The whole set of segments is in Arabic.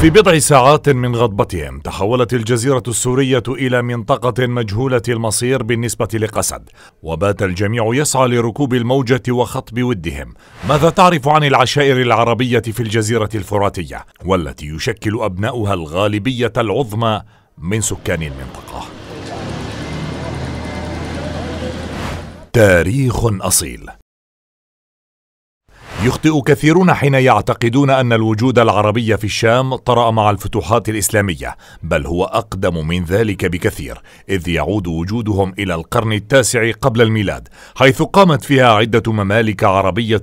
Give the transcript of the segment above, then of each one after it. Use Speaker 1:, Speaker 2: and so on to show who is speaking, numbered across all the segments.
Speaker 1: في بضع ساعات من غضبتهم تحولت الجزيرة السورية إلى منطقة مجهولة المصير بالنسبة لقسد وبات الجميع يسعى لركوب الموجة وخطب ودهم ماذا تعرف عن العشائر العربية في الجزيرة الفراتية والتي يشكل أبناؤها الغالبية العظمى من سكان المنطقة تاريخ أصيل يخطئ كثيرون حين يعتقدون ان الوجود العربي في الشام طرا مع الفتوحات الاسلاميه بل هو اقدم من ذلك بكثير اذ يعود وجودهم الى القرن التاسع قبل الميلاد حيث قامت فيها عده ممالك عربيه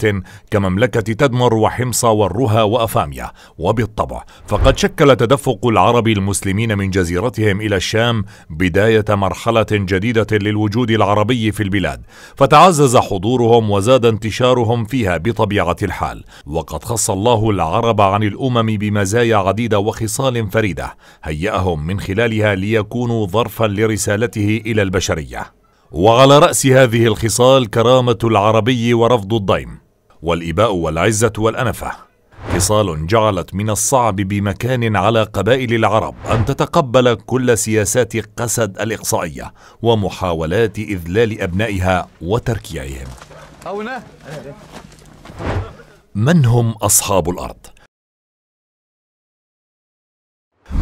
Speaker 1: كمملكه تدمر وحمص والرها وافاميا وبالطبع فقد شكل تدفق العرب المسلمين من جزيرتهم الى الشام بدايه مرحله جديده للوجود العربي في البلاد فتعزز حضورهم وزاد انتشارهم فيها بطبيعه الحال وقد خص الله العرب عن الأمم بمزايا عديدة وخصال فريدة هيأهم من خلالها ليكونوا ظرفا لرسالته إلى البشرية وعلى رأس هذه الخصال كرامة العربي ورفض الضيم والإباء والعزة والأنفة خصال جعلت من الصعب بمكان على قبائل العرب أن تتقبل كل سياسات قسد الإقصائية ومحاولات إذلال أبنائها وتركيعهم من هم أصحاب الأرض؟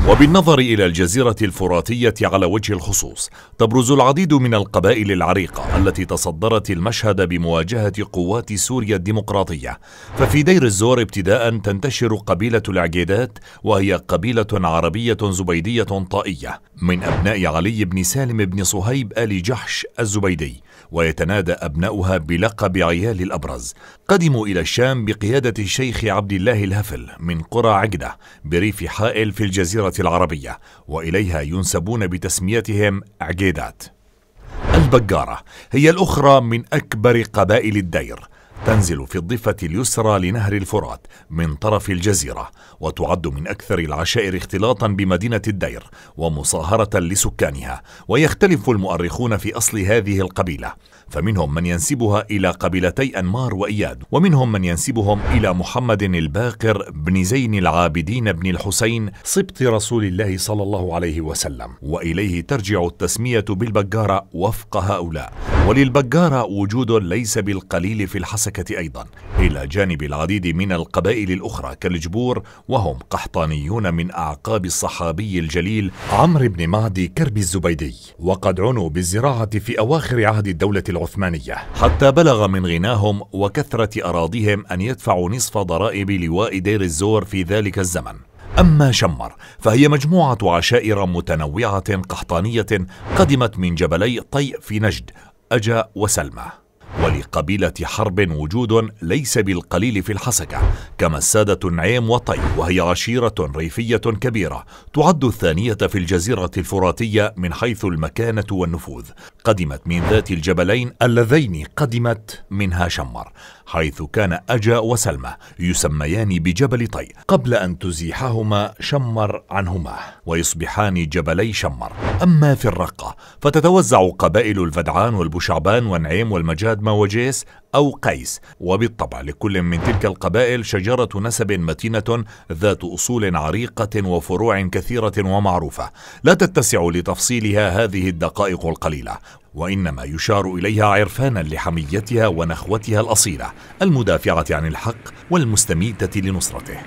Speaker 1: وبالنظر إلى الجزيرة الفراتية على وجه الخصوص تبرز العديد من القبائل العريقة التي تصدرت المشهد بمواجهة قوات سوريا الديمقراطية ففي دير الزور ابتداء تنتشر قبيلة العقيدات وهي قبيلة عربية زبيدية طائية من أبناء علي بن سالم بن صهيب آل جحش الزبيدي ويتنادى أبناؤها بلقب عيال الأبرز قدموا إلى الشام بقيادة الشيخ عبد الله الهفل من قرى عقدة بريف حائل في الجزيرة العربية وإليها ينسبون بتسميتهم عقيدات البقارة هي الأخرى من أكبر قبائل الدير تنزل في الضفة اليسرى لنهر الفرات من طرف الجزيرة وتعد من أكثر العشائر اختلاطا بمدينة الدير ومصاهرة لسكانها ويختلف المؤرخون في أصل هذه القبيلة فمنهم من ينسبها إلى قبيلتي أنمار وإياد ومنهم من ينسبهم إلى محمد الباقر بن زين العابدين بن الحسين سبط رسول الله صلى الله عليه وسلم وإليه ترجع التسمية بالبقارة وفق هؤلاء وللبجارة وجود ليس بالقليل في الحسكة أيضا إلى جانب العديد من القبائل الأخرى كالجبور وهم قحطانيون من أعقاب الصحابي الجليل عمرو بن معدي كرب الزبيدي وقد عنوا بالزراعة في أواخر عهد الدولة العثمانية حتى بلغ من غناهم وكثرة أراضيهم أن يدفعوا نصف ضرائب لواء دير الزور في ذلك الزمن أما شمر فهي مجموعة عشائر متنوعة قحطانية قدمت من جبلي طيء في نجد أجا وسلمى ولقبيلة حرب وجود ليس بالقليل في الحسكة كما السادة نعيم وطي وهي عشيرة ريفية كبيرة تعد الثانية في الجزيرة الفراتية من حيث المكانة والنفوذ قدمت من ذات الجبلين اللذين قدمت منها شمر حيث كان أجا وسلمى يسميان بجبل طي قبل أن تزيحهما شمر عنهما ويصبحان جبلي شمر أما في الرقة فتتوزع قبائل الفدعان والبشعبان ونعيم والمجادمة وجيس أو قيس وبالطبع لكل من تلك القبائل شجرة نسب متينة ذات أصول عريقة وفروع كثيرة ومعروفة لا تتسع لتفصيلها هذه الدقائق القليلة وإنما يشار إليها عرفانا لحميتها ونخوتها الأصيلة المدافعة عن الحق والمستميتة لنصرته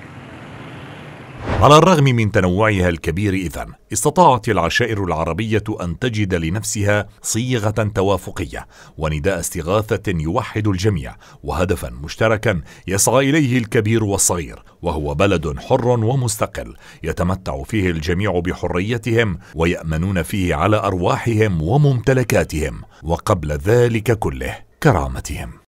Speaker 1: على الرغم من تنوعها الكبير إذا استطاعت العشائر العربية أن تجد لنفسها صيغة توافقية ونداء استغاثة يوحد الجميع وهدفا مشتركا يسعى إليه الكبير والصغير وهو بلد حر ومستقل يتمتع فيه الجميع بحريتهم ويأمنون فيه على أرواحهم وممتلكاتهم وقبل ذلك كله كرامتهم